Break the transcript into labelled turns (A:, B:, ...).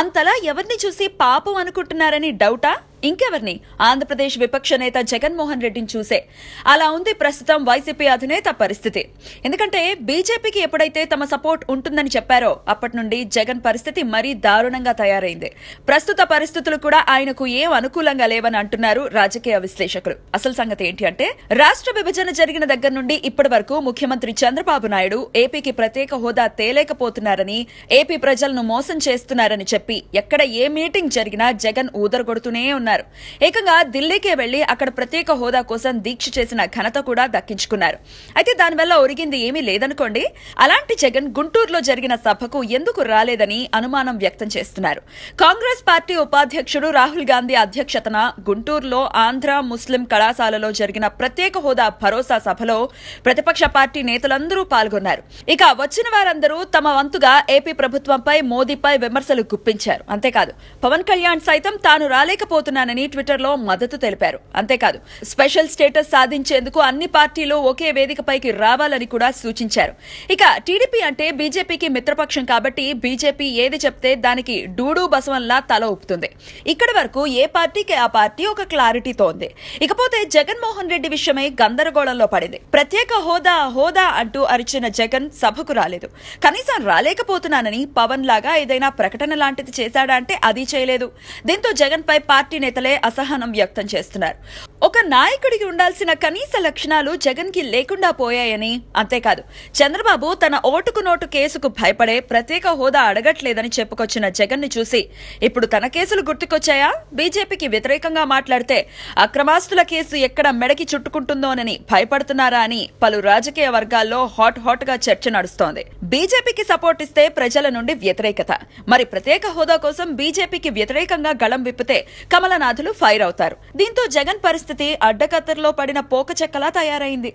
A: అంతలా ఎవరిని చూసి పాపం అనుకుంటున్నారని డౌటా ఇంకెవరిని ఆంధ్రప్రదేశ్ విపక్ష నేత జగన్మోహన్ రెడ్డిని చూసే అలా ఉంది ప్రస్తుతం వైసీపీ అధినేత పరిస్థితి ఎందుకంటే బీజేపీకి ఎప్పుడైతే తమ సపోర్ట్ ఉంటుందని చెప్పారో అప్పటి నుండి జగన్ పరిస్థితి మరీ దారుణంగా తయారైంది ప్రస్తుత పరిస్థితులు కూడా ఆయనకు ఏం అనుకూలంగా లేవని అంటున్నారు రాజకీయ విశ్లేషకులు అసలు సంగతి ఏంటి అంటే రాష్ట్ర విభజన జరిగిన దగ్గర నుండి ఇప్పటి వరకు ముఖ్యమంత్రి చంద్రబాబు నాయుడు ఏపీకి ప్రత్యేక హోదా తేలేకపోతున్నారని ఏపీ ప్రజలను మోసం చేస్తున్నారని చెప్పి ఎక్కడ ఏ మీటింగ్ జరిగినా జగన్ ఊదరగొడుతూనే ఉన్నారు ఉన్నారు ఏకంగా ఢిల్లీకే వెళ్లి అక్కడ ప్రత్యేక హోదా కోసం దీక్ష చేసిన ఘనత కూడా దక్కించుకున్నారు అయితే దానివల్ల ఒరిగింది ఏమీ లేదనుకోండి అలాంటి జగన్ గుంటూరులో జరిగిన సభకు ఎందుకు రాలేదని అనుమానం వ్యక్తం చేస్తున్నారు కాంగ్రెస్ పార్టీ ఉపాధ్యక్షుడు రాహుల్ గాంధీ అధ్యక్షతన గుంటూరులో ఆంధ్ర ముస్లిం కళాశాలలో జరిగిన ప్రత్యేక హోదా భరోసా సభలో ప్రతిపక్ష పార్టీ నేతలందరూ పాల్గొన్నారు ఇక వచ్చిన వారందరూ తమ వంతుగా ఏపీ ప్రభుత్వంపై మోదీపై విమర్శలు గుప్పించారు అంతేకాదు పవన్ కళ్యాణ్ సైతం తాను రాలేకపోతున్నాను చేస్తున్నానని ట్విట్టర్లో మద్దతు తెలిపారు అంతేకాదు స్పెషల్ స్టేటస్ సాధించేందుకు అన్ని పార్టీలు ఒకే వేదికపైకి రావాలని కూడా సూచించారు ఇక టీడీపీ అంటే బీజేపీకి మిత్రపక్షం కాబట్టి బీజేపీ ఏది చెప్తే దానికి డూడూ బసవంలా తల ఊపుతుంది ఇక్కడి వరకు ఏ పార్టీకి ఆ పార్టీ ఒక క్లారిటీతో ఉంది ఇకపోతే జగన్మోహన్ రెడ్డి విషయమై గందరగోళంలో పడింది ప్రత్యేక హోదా హోదా అంటూ అరిచిన జగన్ సభకు రాలేదు కనీసం రాలేకపోతున్నానని పవన్ లాగా ఏదైనా ప్రకటన లాంటిది చేశాడా అంటే అది చేయలేదు దీంతో జగన్ పై పార్టీ నేతలే అసహనం వ్యక్తం చేస్తున్నారు నాయకుడికి ఉండాల్సిన కనీస లక్షణాలు జగన్ కి లేకుండా పోయాయని అంతేకాదు చంద్రబాబు తన ఓటుకు నోటు కేసుకు భయపడే ప్రత్యేక హోదా అడగట్లేదని చెప్పుకొచ్చిన జగన్ ని చూసి ఇప్పుడు తన కేసులు గుర్తుకొచ్చాయా బీజేపీకి వ్యతిరేకంగా మాట్లాడితే అక్రమాస్తుల కేసు ఎక్కడ మెడకి చుట్టుకుంటుందోనని భయపడుతున్నారా అని పలు రాజకీయ వర్గాల్లో హాట్ హాట్ గా చర్చ నడుస్తోంది బీజేపీకి సపోర్ట్ ఇస్తే ప్రజల నుండి వ్యతిరేకత మరి ప్రత్యేక హోదా కోసం బీజేపీకి వ్యతిరేకంగా గళం విప్పితే కమలనాథులు ఫైర్ అవుతారు దీంతో జగన్ పరిస్థితి అడ్డకత్తెరలో పడిన పోక చెక్కలా తయారైంది